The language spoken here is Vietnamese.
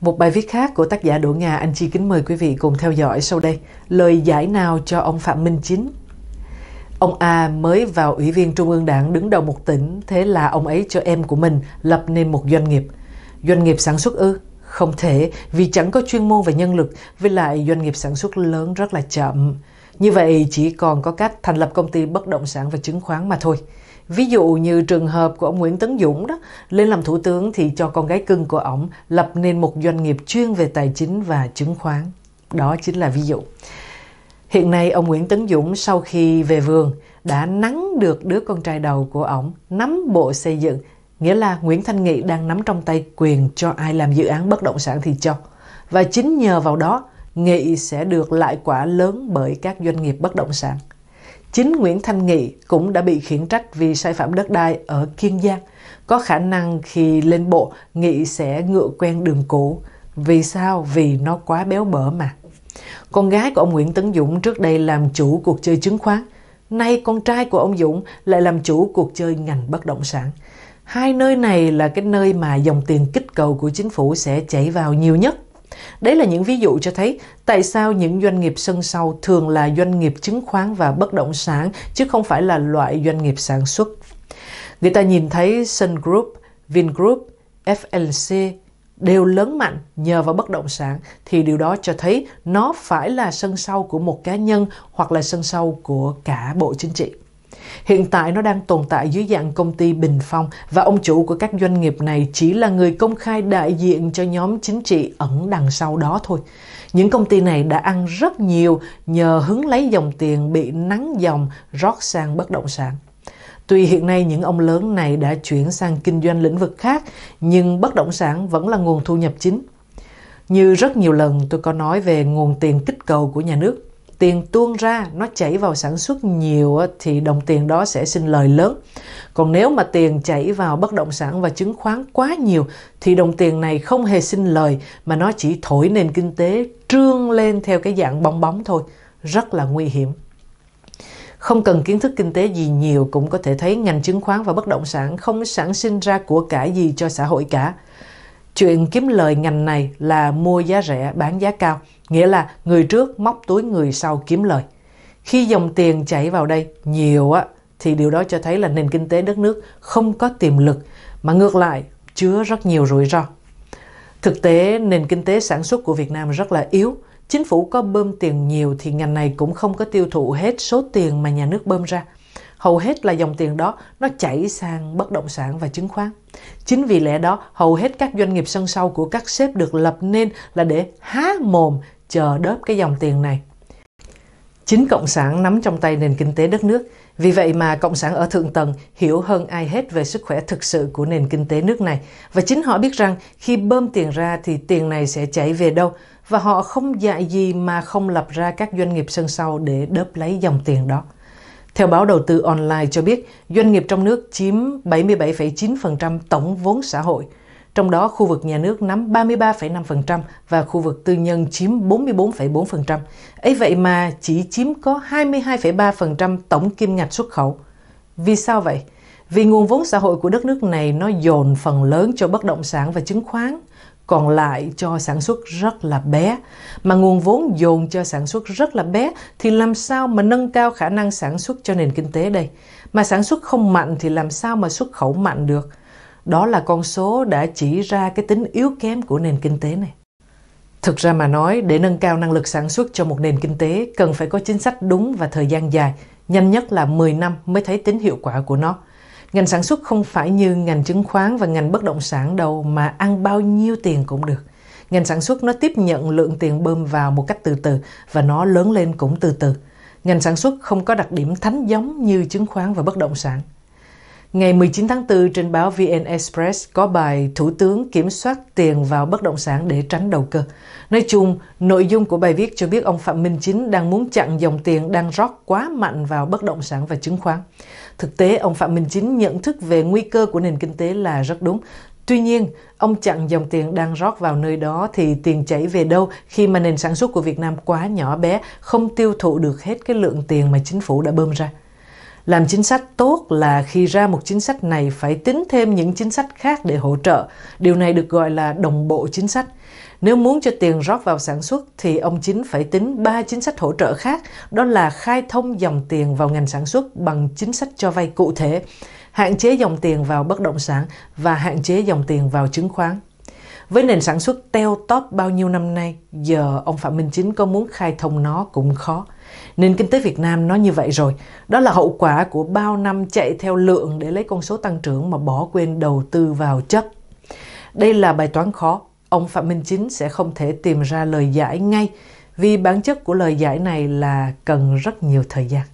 Một bài viết khác của tác giả Đỗ Nga, anh Chi kính mời quý vị cùng theo dõi sau đây. Lời giải nào cho ông Phạm Minh Chính? Ông A mới vào Ủy viên Trung ương Đảng đứng đầu một tỉnh, thế là ông ấy cho em của mình lập nên một doanh nghiệp. Doanh nghiệp sản xuất ư? Không thể vì chẳng có chuyên môn và nhân lực, với lại doanh nghiệp sản xuất lớn rất là chậm. Như vậy chỉ còn có cách thành lập công ty bất động sản và chứng khoán mà thôi. Ví dụ như trường hợp của ông Nguyễn Tấn Dũng đó, lên làm thủ tướng thì cho con gái cưng của ông lập nên một doanh nghiệp chuyên về tài chính và chứng khoán. Đó chính là ví dụ. Hiện nay ông Nguyễn Tấn Dũng sau khi về vườn đã nắng được đứa con trai đầu của ông nắm bộ xây dựng nghĩa là Nguyễn Thanh Nghị đang nắm trong tay quyền cho ai làm dự án bất động sản thì cho. Và chính nhờ vào đó, Nghị sẽ được lại quả lớn bởi các doanh nghiệp bất động sản. Chính Nguyễn Thanh Nghị cũng đã bị khiển trách vì sai phạm đất đai ở Kiên Giang. Có khả năng khi lên bộ, Nghị sẽ ngựa quen đường cũ. Vì sao? Vì nó quá béo bở mà. Con gái của ông Nguyễn Tấn Dũng trước đây làm chủ cuộc chơi chứng khoán. Nay con trai của ông Dũng lại làm chủ cuộc chơi ngành bất động sản. Hai nơi này là cái nơi mà dòng tiền kích cầu của chính phủ sẽ chảy vào nhiều nhất. Đấy là những ví dụ cho thấy tại sao những doanh nghiệp sân sau thường là doanh nghiệp chứng khoán và bất động sản chứ không phải là loại doanh nghiệp sản xuất. Người ta nhìn thấy Sun Group, Vingroup, FLC đều lớn mạnh nhờ vào bất động sản thì điều đó cho thấy nó phải là sân sau của một cá nhân hoặc là sân sau của cả bộ chính trị. Hiện tại nó đang tồn tại dưới dạng công ty Bình Phong và ông chủ của các doanh nghiệp này chỉ là người công khai đại diện cho nhóm chính trị ẩn đằng sau đó thôi. Những công ty này đã ăn rất nhiều nhờ hứng lấy dòng tiền bị nắng dòng rót sang bất động sản. Tuy hiện nay những ông lớn này đã chuyển sang kinh doanh lĩnh vực khác, nhưng bất động sản vẫn là nguồn thu nhập chính. Như rất nhiều lần tôi có nói về nguồn tiền kích cầu của nhà nước tiền tuôn ra nó chảy vào sản xuất nhiều thì đồng tiền đó sẽ sinh lời lớn còn nếu mà tiền chảy vào bất động sản và chứng khoán quá nhiều thì đồng tiền này không hề sinh lời mà nó chỉ thổi nền kinh tế trương lên theo cái dạng bong bóng thôi rất là nguy hiểm không cần kiến thức kinh tế gì nhiều cũng có thể thấy ngành chứng khoán và bất động sản không sản sinh ra của cải gì cho xã hội cả Chuyện kiếm lời ngành này là mua giá rẻ bán giá cao, nghĩa là người trước móc túi người sau kiếm lời. Khi dòng tiền chảy vào đây nhiều á thì điều đó cho thấy là nền kinh tế đất nước không có tiềm lực mà ngược lại chứa rất nhiều rủi ro. Thực tế nền kinh tế sản xuất của Việt Nam rất là yếu, chính phủ có bơm tiền nhiều thì ngành này cũng không có tiêu thụ hết số tiền mà nhà nước bơm ra hầu hết là dòng tiền đó nó chảy sang bất động sản và chứng khoán. Chính vì lẽ đó, hầu hết các doanh nghiệp sân sau của các sếp được lập nên là để há mồm chờ đớp cái dòng tiền này. Chính Cộng sản nắm trong tay nền kinh tế đất nước. Vì vậy mà Cộng sản ở thượng tầng hiểu hơn ai hết về sức khỏe thực sự của nền kinh tế nước này. Và chính họ biết rằng khi bơm tiền ra thì tiền này sẽ chảy về đâu. Và họ không dạy gì mà không lập ra các doanh nghiệp sân sau để đớp lấy dòng tiền đó. Theo báo đầu tư online cho biết, doanh nghiệp trong nước chiếm 77,9% tổng vốn xã hội, trong đó khu vực nhà nước nắm 33,5% và khu vực tư nhân chiếm 44,4%. Ấy vậy mà chỉ chiếm có 22,3% tổng kim ngạch xuất khẩu. Vì sao vậy? Vì nguồn vốn xã hội của đất nước này nó dồn phần lớn cho bất động sản và chứng khoán – còn lại cho sản xuất rất là bé mà nguồn vốn dồn cho sản xuất rất là bé thì làm sao mà nâng cao khả năng sản xuất cho nền kinh tế đây mà sản xuất không mạnh thì làm sao mà xuất khẩu mạnh được đó là con số đã chỉ ra cái tính yếu kém của nền kinh tế này thực ra mà nói để nâng cao năng lực sản xuất cho một nền kinh tế cần phải có chính sách đúng và thời gian dài nhanh nhất là 10 năm mới thấy tính hiệu quả của nó Ngành sản xuất không phải như ngành chứng khoán và ngành bất động sản đâu mà ăn bao nhiêu tiền cũng được. Ngành sản xuất nó tiếp nhận lượng tiền bơm vào một cách từ từ và nó lớn lên cũng từ từ. Ngành sản xuất không có đặc điểm thánh giống như chứng khoán và bất động sản. Ngày 19 tháng 4 trên báo VN Express có bài Thủ tướng kiểm soát tiền vào bất động sản để tránh đầu cơ. Nói chung, nội dung của bài viết cho biết ông Phạm Minh Chính đang muốn chặn dòng tiền đang rót quá mạnh vào bất động sản và chứng khoán. Thực tế, ông Phạm Minh Chính nhận thức về nguy cơ của nền kinh tế là rất đúng. Tuy nhiên, ông chặn dòng tiền đang rót vào nơi đó thì tiền chảy về đâu khi mà nền sản xuất của Việt Nam quá nhỏ bé, không tiêu thụ được hết cái lượng tiền mà chính phủ đã bơm ra. Làm chính sách tốt là khi ra một chính sách này phải tính thêm những chính sách khác để hỗ trợ. Điều này được gọi là đồng bộ chính sách. Nếu muốn cho tiền rót vào sản xuất thì ông chính phải tính ba chính sách hỗ trợ khác, đó là khai thông dòng tiền vào ngành sản xuất bằng chính sách cho vay cụ thể, hạn chế dòng tiền vào bất động sản và hạn chế dòng tiền vào chứng khoán. Với nền sản xuất teo tóp bao nhiêu năm nay, giờ ông Phạm Minh Chính có muốn khai thông nó cũng khó. Nền kinh tế Việt Nam nó như vậy rồi. Đó là hậu quả của bao năm chạy theo lượng để lấy con số tăng trưởng mà bỏ quên đầu tư vào chất. Đây là bài toán khó. Ông Phạm Minh Chính sẽ không thể tìm ra lời giải ngay vì bản chất của lời giải này là cần rất nhiều thời gian.